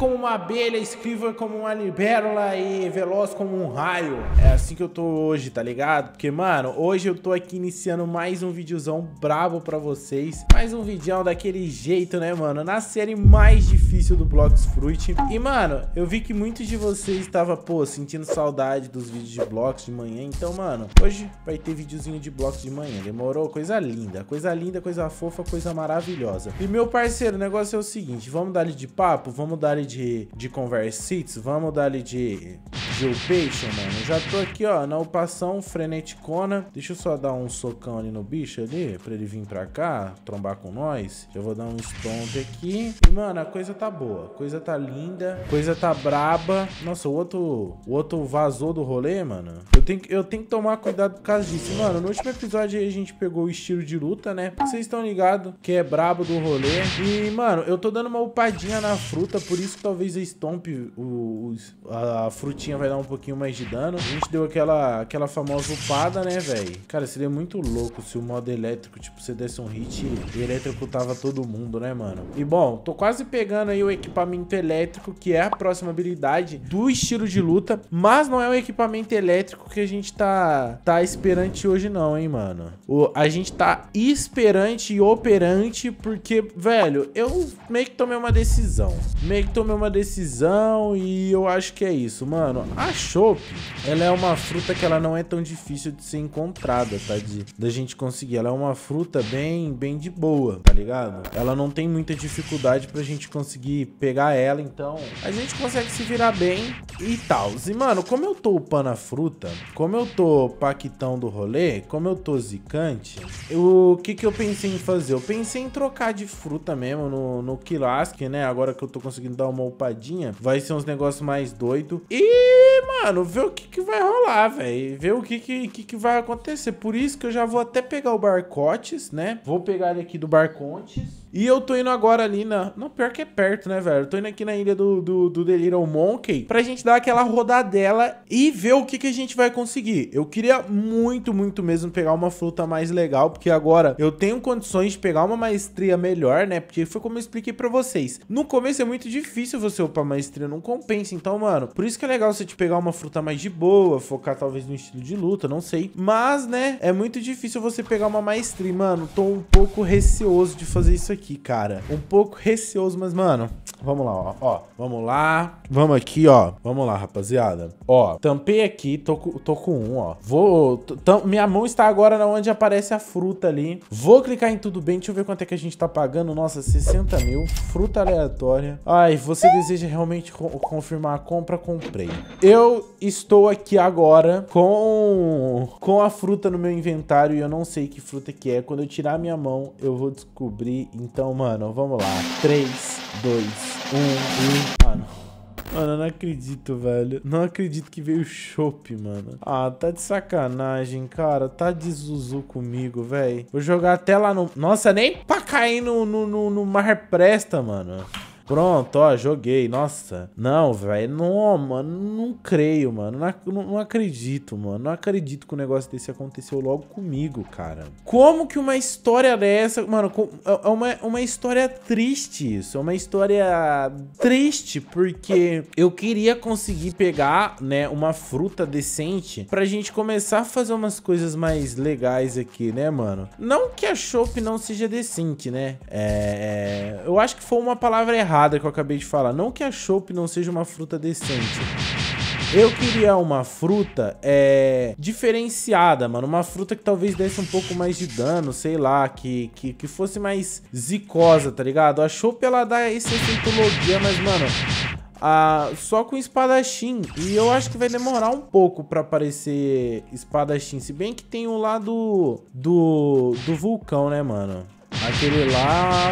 como uma abelha, escriva como uma libérula e veloz como um raio. É assim que eu tô hoje, tá ligado? Porque, mano, hoje eu tô aqui iniciando mais um videozão brabo pra vocês. Mais um videão daquele jeito, né, mano? Na série mais difícil difícil do Blocks Fruit. E, mano, eu vi que muitos de vocês estavam, pô, sentindo saudade dos vídeos de Blocks de manhã. Então, mano, hoje vai ter videozinho de Blocks de manhã. Demorou? Coisa linda. Coisa linda, coisa fofa, coisa maravilhosa. E, meu parceiro, o negócio é o seguinte. Vamos dar-lhe de papo? Vamos dar-lhe de, de conversits? Vamos dar-lhe de peixe mano. já tô aqui, ó, na upação freneticona. Deixa eu só dar um socão ali no bicho ali, pra ele vir pra cá, trombar com nós. Já vou dar um stomp aqui. E, mano, a coisa tá boa. A coisa tá linda. coisa tá braba. Nossa, o outro, o outro vazou do rolê, mano. Eu tenho, eu tenho que tomar cuidado por causa disso. Mano, no último episódio aí a gente pegou o estilo de luta, né? Vocês estão ligados que é brabo do rolê. E, mano, eu tô dando uma upadinha na fruta, por isso que talvez a stomp, o, a frutinha vai dar um pouquinho mais de dano. A gente deu aquela, aquela famosa upada, né, velho? Cara, seria muito louco se o modo elétrico, tipo, você desse um hit e eletrocutava todo mundo, né, mano? E, bom, tô quase pegando aí o equipamento elétrico, que é a próxima habilidade do estilo de luta, mas não é o equipamento elétrico que a gente tá, tá esperante hoje não, hein, mano? O, a gente tá esperante e operante porque, velho, eu meio que tomei uma decisão. Meio que tomei uma decisão e eu acho que é isso, mano. A chopp, ela é uma fruta que ela não é tão difícil de ser encontrada, tá? De, da gente conseguir. Ela é uma fruta bem, bem de boa, tá ligado? Ela não tem muita dificuldade pra gente conseguir pegar ela, então a gente consegue se virar bem e tal. E, mano, como eu tô upando a fruta, como eu tô paquitão do rolê, como eu tô zicante, o que que eu pensei em fazer? Eu pensei em trocar de fruta mesmo no, no Kilask, né? Agora que eu tô conseguindo dar uma upadinha, vai ser uns negócios mais doido. E mano, ver o que, que vai rolar, velho. Ver o que, que, que, vai acontecer. Por isso que eu já vou até pegar o Barcotes, né? Vou pegar ele aqui do Barcontes. E eu tô indo agora ali na... Não, pior que é perto, né, velho? Eu tô indo aqui na ilha do, do, do The Monkey pra gente dar aquela rodadela e ver o que, que a gente vai conseguir. Eu queria muito, muito mesmo pegar uma fruta mais legal, porque agora eu tenho condições de pegar uma maestria melhor, né? Porque foi como eu expliquei pra vocês. No começo é muito difícil você upar maestria, não compensa. Então, mano, por isso que é legal você te pegar uma fruta mais de boa, focar talvez no estilo de luta, não sei. Mas, né, é muito difícil você pegar uma maestria. Mano, tô um pouco receoso de fazer isso aqui aqui, cara. Um pouco receoso, mas, mano, vamos lá, ó. ó vamos lá. Vamos aqui, ó. Vamos lá, rapaziada. Ó, tampei aqui, tô, tô com um, ó. Vou... Minha mão está agora na onde aparece a fruta ali. Vou clicar em tudo bem. Deixa eu ver quanto é que a gente tá pagando. Nossa, 60 mil. Fruta aleatória. Ai, você deseja realmente co confirmar a compra? Comprei. Eu estou aqui agora com, com a fruta no meu inventário e eu não sei que fruta que é. Quando eu tirar minha mão, eu vou descobrir em então, mano, vamos lá. 3, 2, 1 e. Mano. Mano, eu não acredito, velho. Não acredito que veio chope, mano. Ah, tá de sacanagem, cara. Tá de zuzu comigo, velho. Vou jogar até lá no... Nossa, nem pra cair no, no, no, no mar presta, mano. Pronto, ó, joguei. Nossa. Não, velho. Não, mano. Não creio, mano. Não, não acredito, mano. Não acredito que um negócio desse aconteceu logo comigo, cara. Como que uma história dessa... Mano, é, é uma, uma história triste isso. É uma história triste porque eu queria conseguir pegar, né, uma fruta decente pra gente começar a fazer umas coisas mais legais aqui, né, mano? Não que a chope não seja decente, né? É, é... Eu acho que foi uma palavra errada errada que eu acabei de falar. Não que a chopp não seja uma fruta decente. Eu queria uma fruta é, diferenciada, mano. Uma fruta que talvez desse um pouco mais de dano, sei lá, que, que, que fosse mais zicosa, tá ligado? A chope ela dá esse efeito logia, mas, mano, ah, só com espadachim. E eu acho que vai demorar um pouco pra aparecer espadachim. Se bem que tem o lado do, do vulcão, né, mano? Aquele lá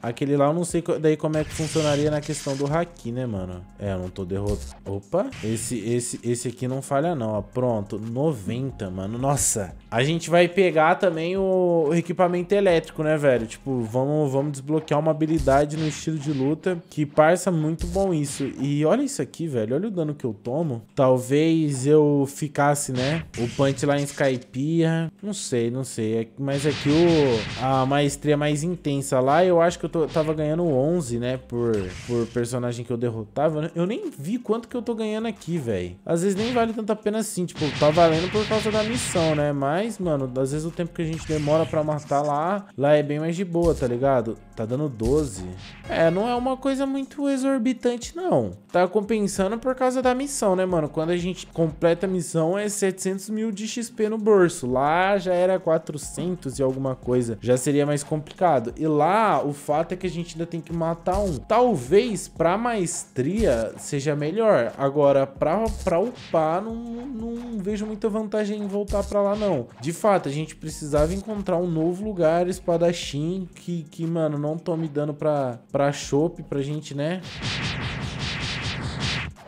Aquele lá eu não sei daí como é que funcionaria na questão do haki, né, mano? É, eu não tô derrotando. Opa! Esse, esse, esse aqui não falha não, ó. Pronto, 90, mano. Nossa! A gente vai pegar também o, o equipamento elétrico, né, velho? Tipo, vamos, vamos desbloquear uma habilidade no estilo de luta que parça muito bom isso. E olha isso aqui, velho. Olha o dano que eu tomo. Talvez eu ficasse, né, o punch lá em Skypiea. Não sei, não sei. É mas aqui é o, a maestria mais intensa lá, eu acho que eu eu tô, tava ganhando 11, né? Por, por personagem que eu derrotava. Eu nem vi quanto que eu tô ganhando aqui, velho. Às vezes nem vale tanto a pena assim. Tipo, tá valendo por causa da missão, né? Mas, mano, às vezes o tempo que a gente demora pra matar lá, lá é bem mais de boa, tá ligado? Tá dando 12. É, não é uma coisa muito exorbitante, não. Tá compensando por causa da missão, né, mano? Quando a gente completa a missão, é 700 mil de XP no bolso. Lá já era 400 e alguma coisa. Já seria mais complicado. E lá, o fato fato é que a gente ainda tem que matar um. Talvez pra maestria seja melhor. Agora, pra, pra upar, não, não vejo muita vantagem em voltar pra lá, não. De fato, a gente precisava encontrar um novo lugar, espadachim, que, que mano, não tome dano pra, pra chope, pra gente, né?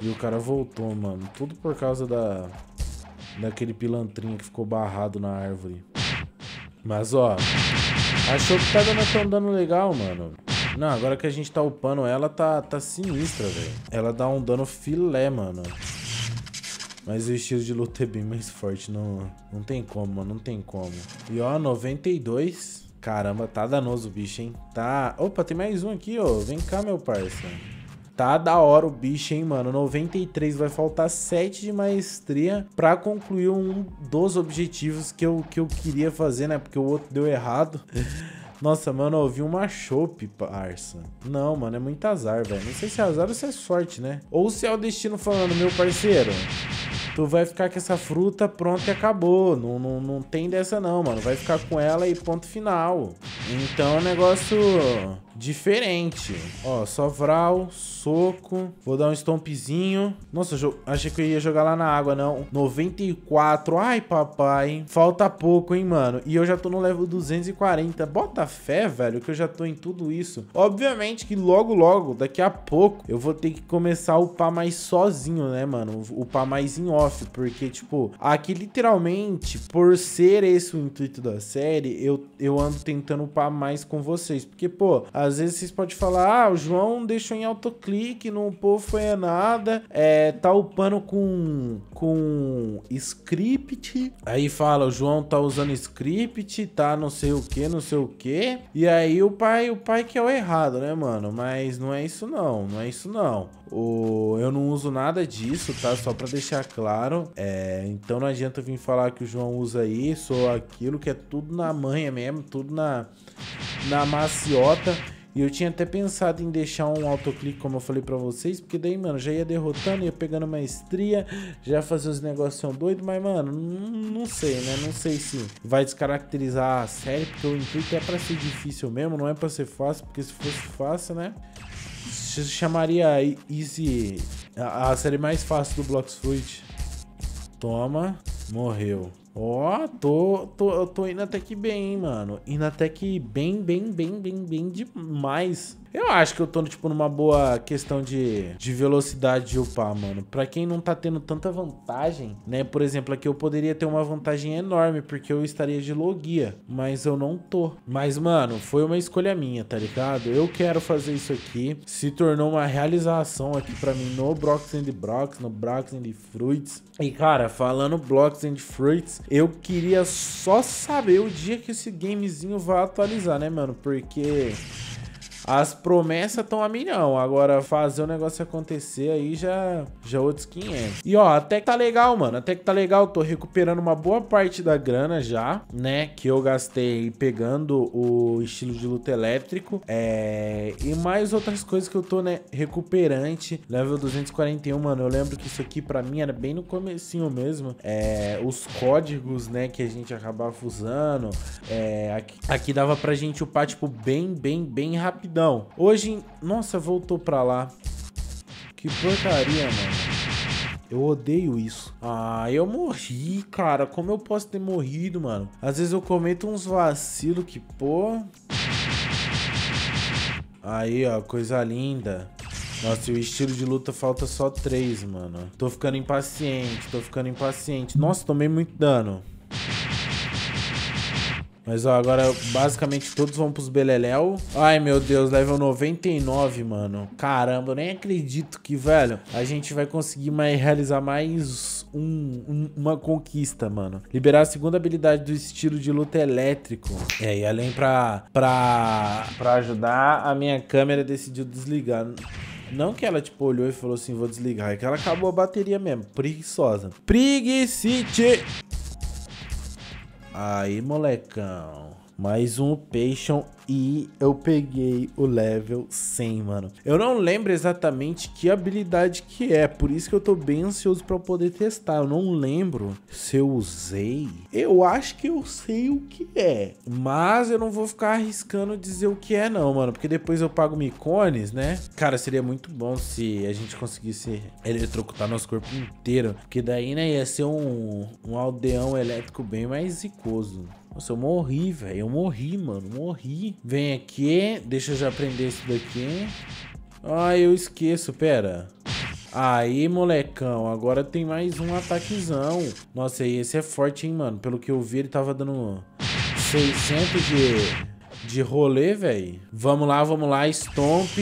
E o cara voltou, mano. Tudo por causa da... Daquele pilantrinho que ficou barrado na árvore. Mas, ó... Achou que tá dando, um dando legal, mano. Não, agora que a gente tá upando ela, tá, tá sinistra, velho. Ela dá um dano filé, mano. Mas o estilo de luta é bem mais forte. Não, não tem como, mano. Não tem como. E ó, 92. Caramba, tá danoso o bicho, hein? Tá... Opa, tem mais um aqui, ó. Vem cá, meu parça. Tá da hora o bicho, hein, mano? 93, vai faltar 7 de maestria pra concluir um dos objetivos que eu, que eu queria fazer, né? Porque o outro deu errado. Nossa, mano, eu ouvi uma chope, parça. Não, mano, é muito azar, velho. Não sei se é azar ou se é sorte, né? Ou se é o destino falando, meu parceiro, tu vai ficar com essa fruta, pronto e acabou. Não, não, não tem dessa não, mano. Vai ficar com ela e ponto final. Então, o é negócio diferente. Ó, Vral, soco. Vou dar um stompzinho. Nossa, achei que eu ia jogar lá na água, não. 94. Ai, papai. Falta pouco, hein, mano. E eu já tô no level 240. Bota fé, velho, que eu já tô em tudo isso. Obviamente que logo, logo, daqui a pouco, eu vou ter que começar a upar mais sozinho, né, mano? Upar mais em off, porque, tipo, aqui literalmente, por ser esse o intuito da série, eu, eu ando tentando upar mais com vocês. Porque, pô, às às vezes vocês podem falar, ah, o João deixou em autoclique, não pô foi é nada, é, tá upando com, com script, aí fala, o João tá usando script, tá não sei o que, não sei o que, e aí o pai, o pai que é o errado, né, mano? Mas não é isso não, não é isso não. O, eu não uso nada disso, tá? Só pra deixar claro, é, então não adianta vir falar que o João usa isso ou aquilo, que é tudo na manha mesmo, tudo na, na maciota. E eu tinha até pensado em deixar um autoclique, como eu falei pra vocês, porque daí, mano, já ia derrotando, ia pegando maestria, já fazer uns negócios doidos, mas, mano, não sei, né? Não sei se vai descaracterizar a série, porque o intuito é pra ser difícil mesmo, não é pra ser fácil, porque se fosse fácil, né? chamaria Easy, a, a série mais fácil do Blox Fruit. Toma, morreu. Ó, oh, tô, tô, eu tô indo até que bem, hein, mano. Indo até que bem, bem, bem, bem, bem demais. Eu acho que eu tô, tipo, numa boa questão de, de velocidade de upar, mano. Pra quem não tá tendo tanta vantagem, né? Por exemplo, aqui eu poderia ter uma vantagem enorme, porque eu estaria de logia. Mas eu não tô. Mas, mano, foi uma escolha minha, tá ligado? Eu quero fazer isso aqui. Se tornou uma realização aqui pra mim no Brox and Brox, no Brox and Fruits. E, cara, falando Blocks and Fruits, eu queria só saber o dia que esse gamezinho vai atualizar, né, mano? Porque... As promessas estão a milhão. Agora, fazer o negócio acontecer aí já, já é outros 500. E, ó, até que tá legal, mano. Até que tá legal. Tô recuperando uma boa parte da grana já, né? Que eu gastei pegando o estilo de luta elétrico. É... E mais outras coisas que eu tô, né? Recuperante. Level 241, mano. Eu lembro que isso aqui, pra mim, era bem no comecinho mesmo. É... Os códigos, né? Que a gente acabava usando. É... Aqui, aqui dava pra gente upar, tipo, bem, bem, bem rapidão não. Hoje... Nossa, voltou pra lá. Que porcaria, mano. Eu odeio isso. Ah, eu morri, cara. Como eu posso ter morrido, mano? Às vezes eu cometo uns vacilos que, pô... Aí, ó, coisa linda. Nossa, e o estilo de luta falta só três, mano. Tô ficando impaciente, tô ficando impaciente. Nossa, tomei muito dano. Mas ó, agora basicamente todos vão pros Beleléu. Ai, meu Deus, level 99, mano. Caramba, eu nem acredito que, velho, a gente vai conseguir mais, realizar mais um, um, uma conquista, mano. Liberar a segunda habilidade do estilo de luta elétrico. É, e além pra, pra, pra ajudar, a minha câmera decidiu desligar. Não que ela, tipo, olhou e falou assim, vou desligar. É que ela acabou a bateria mesmo. Preguiçosa. Preguicite! Aí, molecão mais um Patient e eu peguei o level 100, mano. Eu não lembro exatamente que habilidade que é, por isso que eu tô bem ansioso pra poder testar. Eu não lembro se eu usei. Eu acho que eu sei o que é, mas eu não vou ficar arriscando dizer o que é não, mano, porque depois eu pago micones, né? Cara, seria muito bom se a gente conseguisse eletrocutar nosso corpo inteiro, porque daí, né, ia ser um, um aldeão elétrico bem mais zicoso. Nossa, eu morri, velho. Eu morri, mano. Morri. Vem aqui. Deixa eu já aprender isso daqui. Ah, eu esqueço. Pera. Aí, molecão, agora tem mais um ataquezão. Nossa, aí esse é forte, hein, mano. Pelo que eu vi, ele tava dando 600 de, de rolê, velho. Vamos lá, vamos lá, stomp.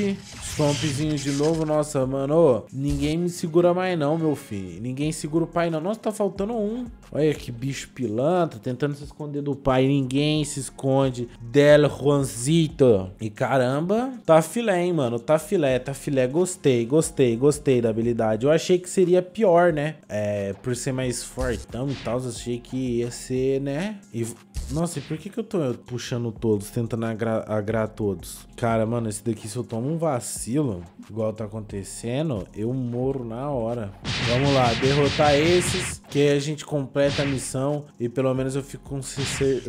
Stompzinho de novo, nossa, mano. Ninguém me segura mais não, meu filho. Ninguém segura o pai não. Nossa, tá faltando um. Olha que bicho pilantra, tentando se esconder do pai. Ninguém se esconde del Juanzito. E caramba, tá filé, hein, mano. Tá filé, tá filé. Gostei, gostei, gostei da habilidade. Eu achei que seria pior, né? É, por ser mais fortão e tal, achei que ia ser, né? E nossa, e por que, que eu tô puxando todos, tentando agradar agrar todos? Cara, mano, esse daqui, se eu tomo um vacilo, igual tá acontecendo, eu moro na hora. Vamos lá, derrotar esses, que a gente completa a missão e pelo menos eu fico com,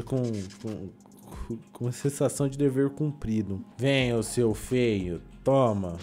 com, com, com, sensação de dever cumprido. Vem, ô seu feio, toma.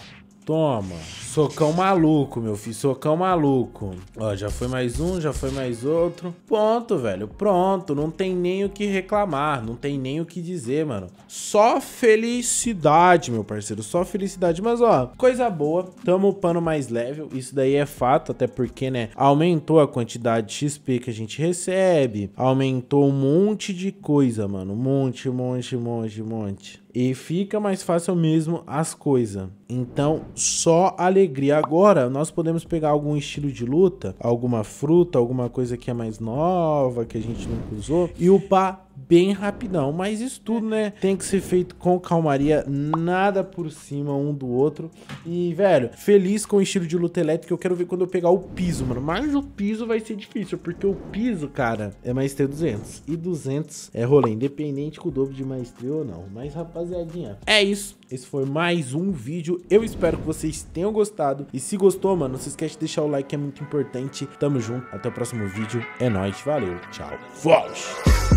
Toma. Socão maluco, meu filho. Socão maluco. Ó, já foi mais um, já foi mais outro. Pronto, velho. Pronto. Não tem nem o que reclamar. Não tem nem o que dizer, mano. Só felicidade, meu parceiro. Só felicidade. Mas, ó, coisa boa. Tamo pano mais level. Isso daí é fato, até porque, né? Aumentou a quantidade de XP que a gente recebe. Aumentou um monte de coisa, mano. Um monte, um monte, um monte, um monte e fica mais fácil mesmo as coisas. Então, só alegria. Agora, nós podemos pegar algum estilo de luta, alguma fruta, alguma coisa que é mais nova, que a gente nunca usou, e upar bem rapidão. Mas isso tudo, né? Tem que ser feito com calmaria, nada por cima um do outro. E, velho, feliz com o estilo de luta elétrica. Eu quero ver quando eu pegar o piso, mano. Mas o piso vai ser difícil, porque o piso, cara, é maestria 200. E 200 é rolê, independente com o dobro de maestria ou não. Mas, rapaziadinha, é isso. Esse foi mais um vídeo. Eu espero que vocês tenham gostado. E se gostou, mano, não se esquece de deixar o like, é muito importante. Tamo junto. Até o próximo vídeo. É nóis. Valeu. Tchau. Falso.